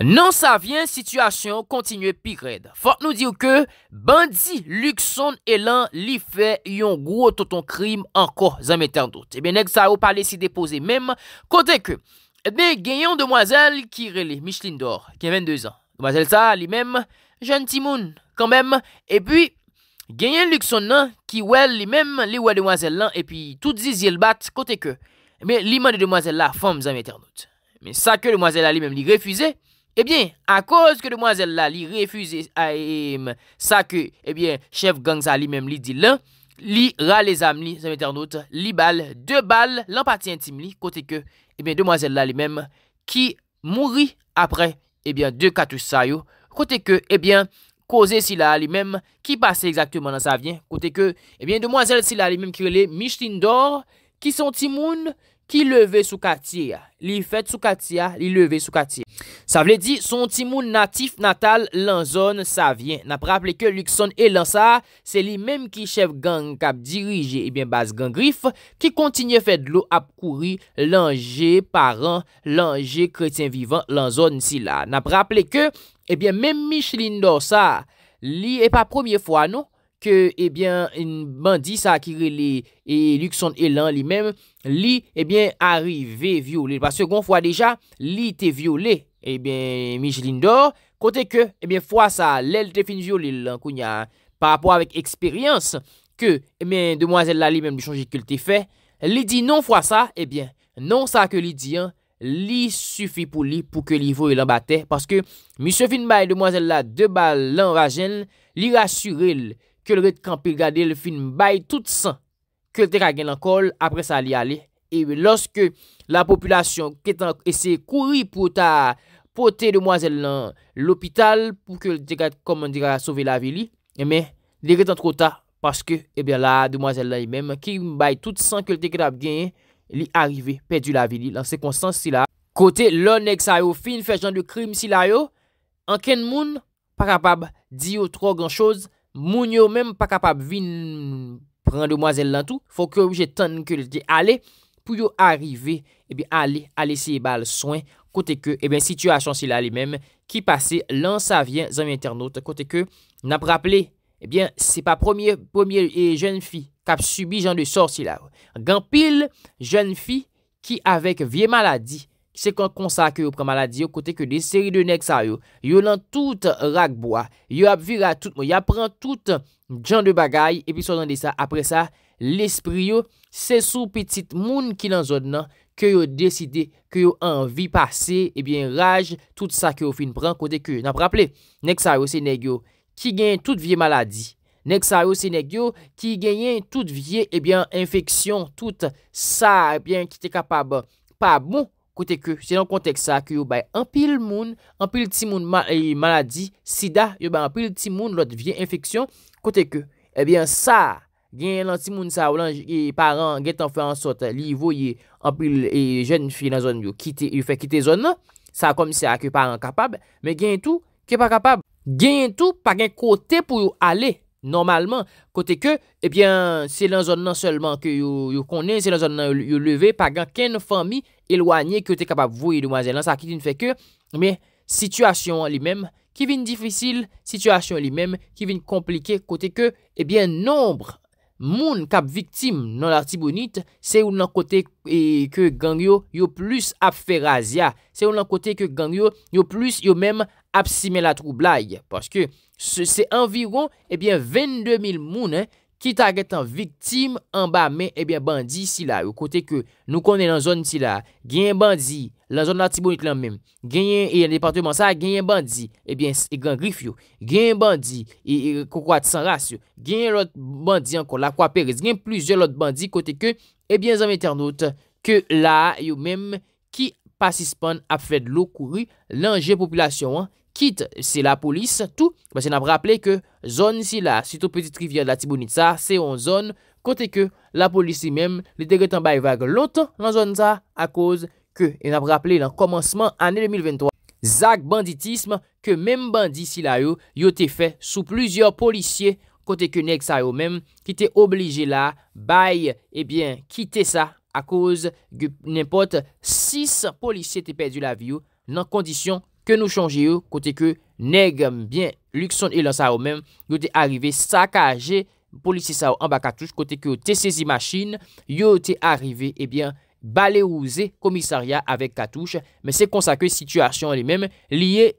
Nan sa vyen, Sityasyon kontinye pigred. Fok nou diyo ke, Bandi Luxon elan li fe yon gwo ton ton krim anko zanmeter dote. Ebe, nek sa eh ou pale si depose menm, Kote ke, Ebe, eh genyon demwazel ki rele, Micheline Dor, Ki en 22 an. Demwazel sa li menm, Jeanne Timoun, Kan menm, E pi, Genyon Luxon nan, Ki wel li menm, Li wè demwazel lan, E pi, Tout ziz yel bat, Kote ke, Ebe, li menm de demwazel la, Fom zanmeter dote. Ebe, sa ke demwazel la li menm li refuze Ebyen, eh a koz ke demwazel la li refuze a em sa ke, ebyen, eh, eh, chef gangsa li menm li di lan, li ra le zam li, seme ter not, li bal, de bal, lan pati intim li, kote ke, ebyen, demwazel la li menm ki mouri apre, ebyen, de katus sayo, kote ke, ebyen, koze si la li menm ki pase exacte manan sa vyen, kote ke, ebyen, demwazel si la li menm ki rele, mishtin dor, ki son timoun, ki leve sou katiya, li fet sou katiya, li leve sou katiya. Sa vle di, son timou natif natal, lan zon sa vyen. Na praple ke Luxon e lan sa, se li menm ki chef gang kap dirije, ebyen bas gang grif, ki kontinye fet lo ap kouri, lanje, paran, lanje, kretien vivan, lan zon si la. Na praple ke, ebyen menm Micheline dorsan, li e pa promye fwa nou, ke, ebyen, eh in bandi sa akire li, e eh, luk son elan li mem, li, ebyen, eh arive viole. Pa second fwa deja, li te viole, ebyen, Michelin d'or, kote ke, ebyen, fwa sa, lel te fin viole, lankounya, pa apwa vek eksperyans, ke, ebyen, demwazel la li mem di chanje ke lte fe, li di non fwa sa, ebyen, non sa ke li di, an, li sufi pou li pou ke li vowe lambate, paske, miso fin baye demwazel la, deba lankounya, li rasyurel, ke l rete kan pe gade, le fin mbay tout san, ke l te ka gen lankol, apre sa li ale, ebe, loske la populasyon, ke tan ese kouri, pou ta, pote demwazel nan lopital, pou ke l te ka, komon dire, a sove la vili, ebe, li rete an tro ta, paske, ebe, la demwazel nan yi men, ki mbay tout san, ke l te ka dap gen, li arive, pe du la vili, lan se konstans si la, kote, lonek sa yo, fin fejan de krim si la yo, an ken moun, para pab, di yo tro gan choz moun yo mèm pa kapap vin pran de mwazel lan tou, fòk yo obje tan ke li de ale, pou yo arive, ebi eh ale, ale se e bal soen, kote ke, ebi, eh situasyon se la li mèm, ki pase lan sa vyen zan vyen ternote, kote ke, nan praple, ebi, eh se pa premier jen fi, kap subi jan de sor se la, gan pil jen fi ki avek vie maladi, se kon konsa ke yo pren maladi yo kote ke de seri de nek sa yo, yo lan tout ragboa, yo ap vira tout, yo ap pren tout jan de bagay, epi so lan de sa, apre sa, l'esprit yo, se sou petit moun ki lan zon nan, ke yo deside, ke yo anvi pase, epi en raj, tout sa ke yo fin pren kote ke yo. Nan praple, nek sa yo se nek yo, ki gen tout vie maladi, nek sa yo se nek yo, ki gen tout vie, epi en infeksyon, tout sa, epi en ki te kapab, pap mou, bon, Kote ke, se yon kontek sa ki yon bay empil moun, empil ti moun eh, maladi, sida, yon bay empil ti moun lot vye infeksyon. Kote ke, ebyen eh sa, gen lan ti moun sa ou lan yon eh, paran gen tan fe ansot, li yon voye empil jen fi nan zon yon, yon fe kite zon nan, sa kom si ak yon paran kapab, men gen tou, ke pa kapab, gen tou pa gen kote pou yon ale. Normalman, kote ke, ebyen, se lan zon nan selman ke yo kone, se lan zon nan yo leve, pa gen ken fami elwanyen kote kapap vouye demazel. Lan sa akitin feke, me, sitwasyon li menm, ki vin difisil, sitwasyon li menm, ki vin komplike, kote ke, ebyen, nombre moun kap viktim nan larti bonit, se ou nan kote eh, ke gangyo yo plus apferazya. Se ou nan kote ke gangyo yo plus yo menm apferazya. Apsi men la troublai, paske se environ 22000 moun ki taget an viktim an ba men bandi si la. Yo kote ke nou konen an zon si la, gen yon bandi, lan zon nartibonit lan men, gen yon e, departement sa, gen yon bandi, gen yon grif yo, gen yon bandi, kon kwa ti san rasyo, gen yon bandi an kon, la kwa peris, gen yon plusieurs bandi kote ke, gen yon zon internet, ke la yo men ki bandi. pasispan ap fèd lo kouri lanje populasyon an, kit se la polis tou, basen ap rappele ke zon si la, sito petit rivya la tibounit sa, se yon zon, kote ke la polis si men, le degre tan baye vage lot, lan zon sa, a koz ke, en ap rappele lan komansman ane 2023, zak banditisme, ke men bandi si la yo, yo te fè sou plizyor polisye, kote ke nek sa yo men, ki te oblije la, baye, ebyen, kite sa, akouz n'impote 6 polisye te pedi la vyo nan kondisyon ke nou chanje yo, kote ke neg bien Luxon Elan sa ou men, yo te arrive sakaje polisye sa ou an ba Katouche, kote ke yo te sezi machine, yo te arrive ebyen eh balerouze komisarya avek Katouche, men se konsake situasyon li men, liye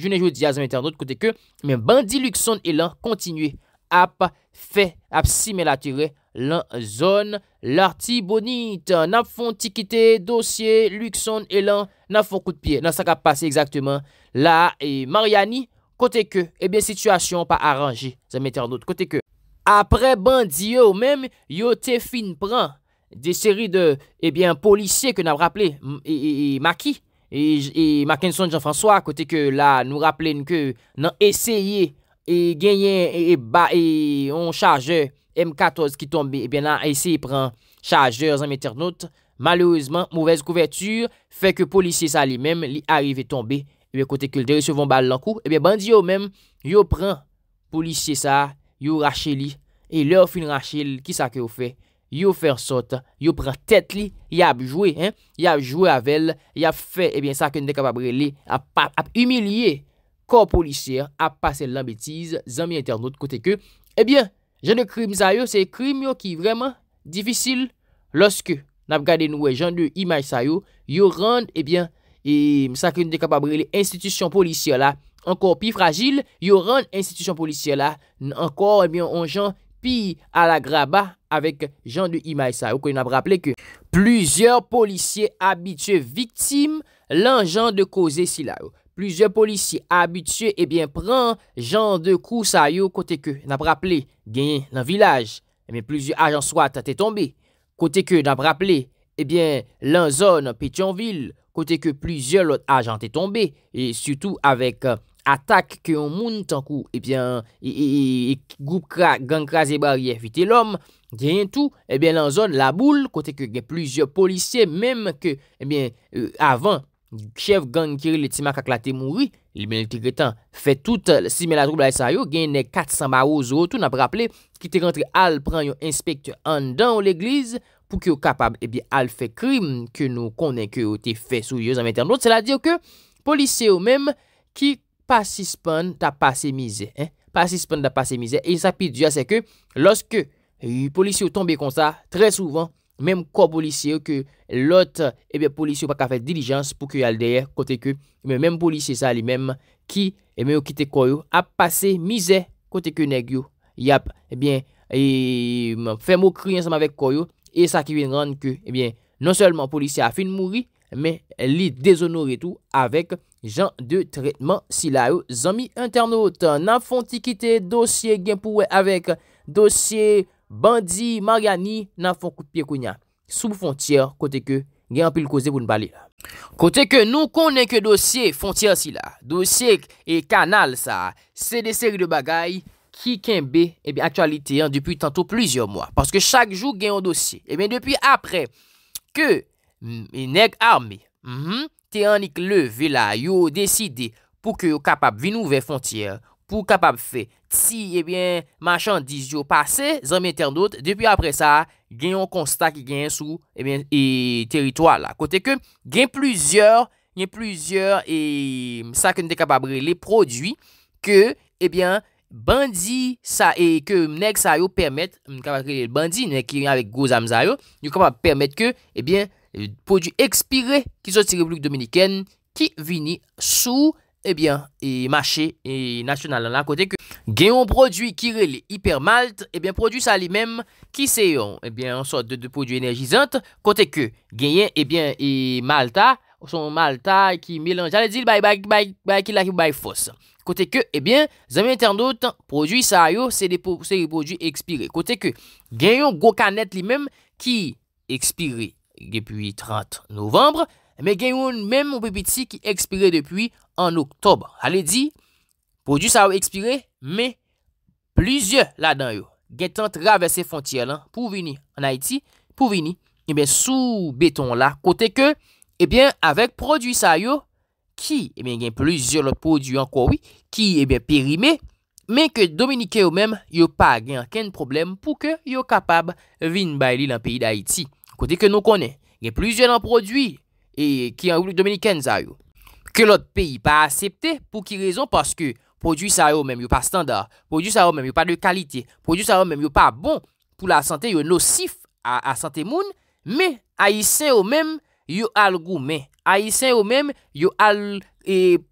jounen jou diaz men ten anot kote ke, men bandi Luxon Elan kontinye ap fe, ap simen atire, lan, zon, larti bonite, nan fon tikite, dosye, luk son, elan, nan fon kout piye, nan sa kap pase, ekzakteman, la, e, Mariani, kote ke, ebyen, sitwasyon pa aranje, se mette an dout, kote ke, apre bandi yo, menm, yo te fin pran, de seri de, ebyen, polisye ke nan raple, e, e, e, Maki, e, e, Maken Son, Jean-François, kote ke, la, nou rapple, nan, kote, nan, eseye, e, genye, e, e, ba, e, on charge, e, M14 ki tombe, e bè nan, a ese yi pran, chargeur zanmye ternote, malorizman, mouvez kouvertur, fe ke polisye sa li mèm, li arrive tombe, e eh bè kote ke lderi se von bal lankou, e eh bè bandi yo mèm, yo pran, polisye sa, yo rache li, e lè ou fin rache, ki sa ke ou fe, yo fèr sot, yo pran tèt li, yab jouè, yab jouè avèl, yab fe, e bè sa ke nè dekababre li, ap ap, ap humiliè, kon polisye, ap pase lè mbét Jan de krim zay yo, se krim yo ki vreman difisil loske nap gade nou e jan de imay zay yo, yo rande ebyen, e msa ki nou de kapabrele, institisyon polisyon la, ankor pi fragil, yo rande institisyon polisyon la, ankor ebyen, anjan pi alagraba avek jan de imay zay yo. Ko yon ap rapple ke, pluzyon polisyen abitye viktim lan jan de koze si la yo. Plusye polisye abitye, ebyen, pran jan de kousa yo kote ke nan praple genye nan vilaj. Ebyen, plusye ajan swat ate tombe. Kote ke nan praple, ebyen, lan zon Petionville, kote ke plusye lot ajan ate tombe. Ebyen, sou tou avek euh, atak ke yon moun tan kou, ebyen, e, e, e, e goup kwa gang kwa ze barye fiti lom. Genye tou, ebyen, lan zon Laboul, kote ke gen plusye polisye, menm ke, ebyen, euh, avan. Chef gang kiri li timak ak la te mouri, li meni kriketan, fe tout euh, sime la troubla y sa yo, genne 400 barouz ou tout, nan pa rappele, ki te rentre al pran yon inspektor an dan ou l'eglize pou ki yo kapab, ebi eh al fe krim ke nou konen ke yo te fe souyez an vente an dout. Sela diyo ke polisye yo menm ki pasispan da pasi mize, pasispan da pasi mize, e sa pi dya se ke loske polisye yo tombe kon sa, tre souvan, Mem ko policye yo ke lot, ebyen, policye yo pa ka fè dilijans pou ke yaldeye kote ke. Mem policye sa li mem ki, ebyen, yo kite koyo ap pase mizè kote ke negyo. Yap, ebyen, ebyen, fè mou kri yansama vek koyo. E sa ki vin rande ke, ebyen, non selman policye a fin mouri, me li dezonore tou avek jan de tretman sila yo zami internaut. Nan fonte ki te dosye genpouwe avek dosye... Bandi, mariani nan fokupye kounya Sou pou fontyer kote ke gen apil koze pou nou bali Kote ke nou konen ke dosye fontyer si la Dosye e kanal sa Se de seri de bagay ki kenbe Ebe eh aktualite yon depi tantou plizyon mwa Paske chak jou gen yon dosye Ebe eh depi apre ke mm, Enek arme mm-hmm, Tehanik le ve la yo deside Pou ke yo kapap vi nou ve fontyer Pou kapap fe Si, ebyen, eh machan diz yo pase, zanm internot, depi apre sa, genyon konsta ki genyon sou, ebyen, eh e teritoal. A kote ke, genyon pluzyor, genyon pluzyor, e, sa ke nou dekababre, le prodwi, ke, ebyen, eh bandi, sa, e, ke mnèk sa yo permèt, mnèk kababre, bandi, mnèk ki genyon avèk gòz amzay yo, nou kabab permèt ke, ebyen, prodwi ekspire, ki sò ti republik dominiken, ki vini sou, Ebyen, eh e machè e nasyonal an la kote ke genyon prodwi kirel hipermalt ebyen eh prodwi sa li menm ki eh seyon ebyen an sot de prodwi enerjizant kote ke genyon ebyen e Malta son Malta ki melanjale zil bay bay bay bay bay fos kote ke ebyen zami internet prodwi sa yo se de prodwi ekspire kote ke genyon Gokanet li menm ki ekspire gepi 30 novembre Mè eh eh eh gen yon mèm moun pipiti ki ekspire depuy an oktob. Ale di, produs a yo ekspire, mè plizye la dan yo. Gen tent rave se fontye lan pou vini an Haiti, pou vini. Mèm sou beton la, kote ke, ebyen, avek produs a yo, ki, mèm gen plizye lot produs an kwa wè, ki, ebyen, perime, mèm ke dominike yo mèm, yo pa gen ken problem pou ke yo kapab vin bayli lan peyi da Haiti. Kote ke nou konen, gen plizye lan produs yo. E ki an oublik Dominikens a yo. Ke lot peyi pa asepte pou ki rezon paske prodwis a yo men yo pa standar. Prodwis a yo men yo pa de kalite. Prodwis a yo men yo pa bon pou la sante yo nosif a sante moun. Me a isen yo men yo al goumen. A isen yo men yo al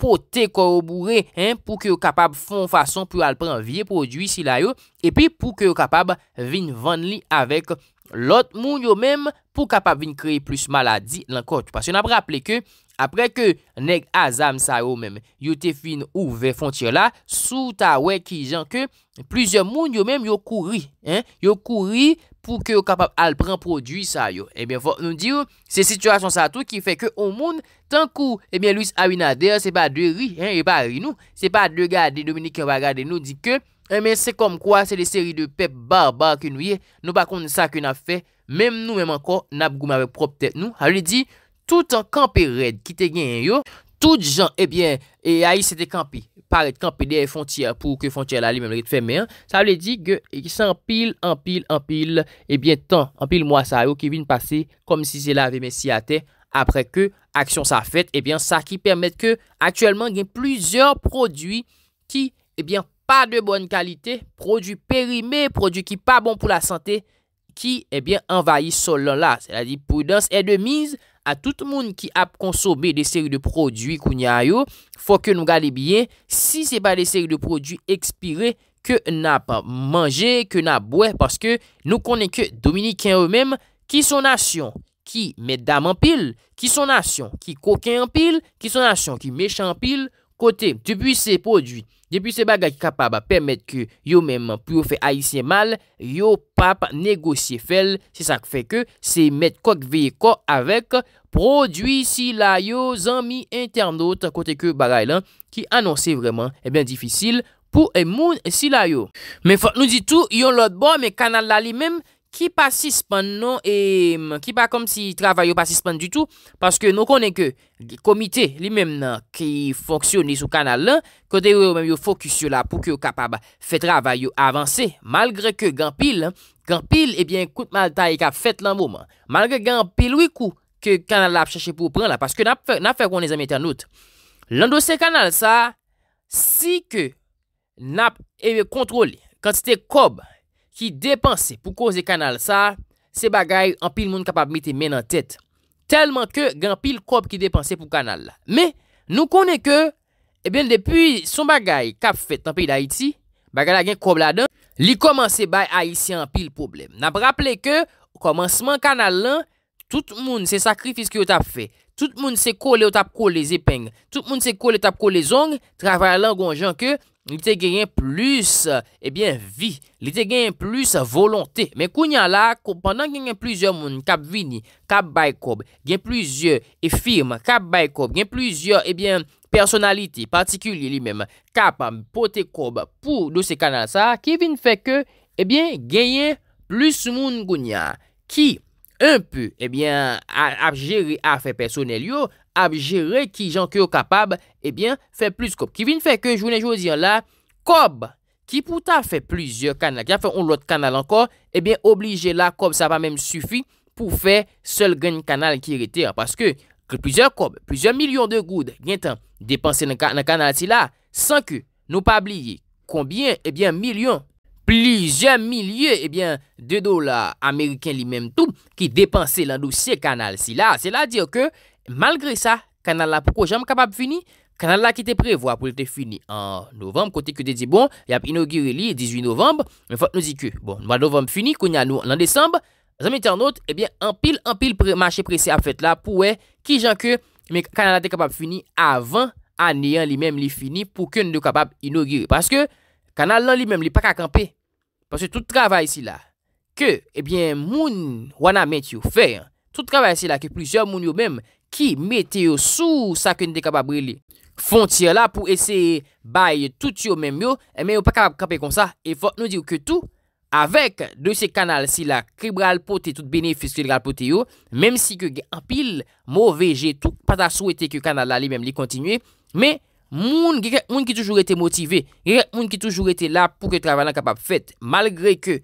pote koroboure. Pou ke yo kapab fon fason pou al pranvye prodwis ila yo. E pi pou ke yo kapab vin van li avek. lot moun yo mèm pou kapap vin kreye plus maladi lankot. Se nan ap rappele ke, apre ke neg azam sa yo mèm, yo te fin ouve fontye la, sou ta wekijan ke, plizye moun yo mèm yo kouri, yo kouri pou ke yo kapap alpren prodwi sa yo. Ebyen, eh fòk nou diyo, se situasyon sa tou ki fe ke ou moun, tankou, ebyen, eh Louis Arinader, se pa de ri, e pa rinou, se pa de gade, Dominique Bagade nou di ke, e men se kom kwa se de seri de pep barba ke nou ye, nou bakon sa ke na fe, mem nou mem anko, nap goum ave prop tet nou, a li di, tout an kampe red ki te gen yo, tout jan, e eh bien, e a yi se de kampe, pare de kampe de e fontia, pou ke fontia la li mem re te fe, men, sa li di, ki se anpil, anpil, anpil, e bien, tan, anpil mwa sa yo, ki vin pase, kom si zela ave mesi ate, apre ke, aksyon sa fet, e bien, sa ki permet ke, atyelman gen plizor prodwi, ki, e pa de bon kalite, produ perime, produ ki pa bon pou la sante, ki, ebyen, eh envayi solon la. Se la di prudens e de miz, a tout moun ki ap konsobe de seri de produ kounya yo, fwo ke nou gade bie, si se pa de seri de produ ekspire, ke na pa manje, ke na bwe, paske nou konen ke Dominikien ou mem, ki sonasyon, ki meddam anpil, ki sonasyon, ki koken anpil, ki sonasyon, ki mech anpil, Kote, depi se prodwi, depi se bagaj kapaba pemet ke yo menman pou yo fe aisyen mal, yo pap negosye fel. Se sak fe ke se met kok veyeko avek prodwi si la yo zami internot kote ke bagaj lan ki anonsi vreman e ben difisil pou e moun si la yo. Men fok nou di tou, yon lot bon men kanal la li menm. ki pa sispan nou, e, ki pa kom si travayou pa sispan du tout, paske nou konen ke komite li menm nan, ki fonksyon li sou kanal lan, kote yo menm yo fokus yo la pou ki yo kapab fe travayou avanse, malgre ke gampil, gampil, ebyen, kout mal tae ka fet lan mouman, malgre gampil wikou, ke kanal la ap chache pou pran la, paske nap fe konen zan metan not, lan dosen kanal sa, si ke nap ewe kontrol, kantite kob, Ki depanse pou koze kanal sa, se bagay an pil moun kapap mite men an tet. Telman ke gen an pil kop ki depanse pou kanal la. Me nou kone ke, e eh ben depi son bagay kap fet nan piy da iti, bagay la gen kop la dan, li komanse bay a iti an pil problem. Nap rapple ke, komanseman kanal lan, tout moun se sakrifis ki yo tap fe. Tout moun se kole yo tap kole zepeng. Tout moun se kole yo tap kole zong, travalan gonjan ke... li te genyen plus, ebyen, vi, li te genyen plus volonté. Men kounyan la, kou, pandan genyen plusieurs moun kap vini, kap baykob, genyen plusieurs e firma, kap baykob, genyen plusieurs, ebyen, personaliti, partikulye li men, kap, potekob, pou dosi kanansa, ki vin feke, ebyen, genyen plus moun kounyan, ki, un pu, ebyen, ap jeri afè personel yo, ap jere ki jan kyo kapab, ebyen, fè plus kob. Ki vin fè ke jounen joun ziyan la, kob, ki pou ta fè plusieurs kanal, ki a fè un lot kanal ankor, ebyen, oblije la kob, sa pa mèm sufi pou fè sol gen kanal ki rete, an, paske, ki plusieurs kob, plusieurs milyon de goud, yentan, depanse nan kanal si la, san ke nou pa blije, konbyen, ebyen, milyon, plizien milyon, ebyen, de dola, ameryken li mèm tou, ki depanse lan do se kanal si la, se la diyo ke, Malgre sa, kanal la pou ko jam kapab fini, kanal la ki te prevwa pou te fini an novemb, kote ki te di bon, yap inogiri li 18 novemb, me fote nou di ke, bon, mwa novemb fini, konya nou eh an december, zanmite an not, ebyen, an pil, an pil, mwache prese ap fet la pou we, ki jan ke, me kanal la te kapab fini avan an eyan li mem li fini pou ke nou de kapab inogiri. Paske, kanal lan li mem li pa kakampe, paske tout travay si la, ke, ebyen, eh moun wana met yo fey, tout travay si la ke plizor moun yo mem inogiri, ki mete yo sou sa ke n de kapap bre li. Fonti yo la pou ese baye tout yo menm yo, men yo e pa kapap kape kon sa, e fok nou diyo ke tou, avek de se kanal si la, krib ral pote, tout benefis krib ral pote yo, menm si ke ge apil, mou veje tou, pata sou ete ke kanal la li menm li kontinye, menm, Moun, geke moun ki toujou ete motive, geke moun ki toujou ete la pou ke travay lan kapap fet, malgre ke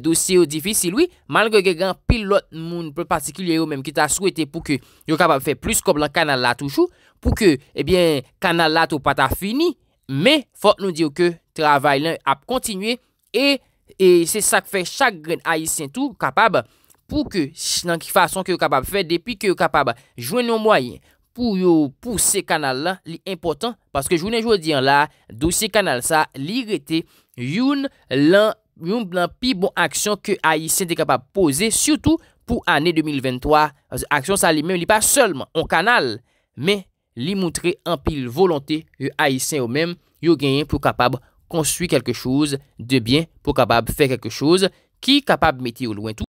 dosye ou difisil, malgre geke an pilot moun pou partikilye ou menm ki ta souwete pou ke yo kapap fet plus kop lan kanal la toujou, pou ke eh kanal la tou pata fini, me fok nou diyo ke travay lan ap kontinye, e, e se sak fe chak gren ayis entou kapap pou ke nan ki fason ke yo kapap fet, depi ke yo kapap jwen nou mwayen. pou yo pou se kanal la li impotant paske jounen jou diyan la dou se kanal sa li rete yon lan pi bon aksyon ke A.I.S.N. de kapab pose sou tou pou ane 2023 aksyon sa li men li pa solman on kanal men li moutre an pil volante yo A.I.S.N. yo men yo genyen pou kapab konstwi kelke chouse de bien pou kapab fe kelke chouse ki kapab meti yo lwen tou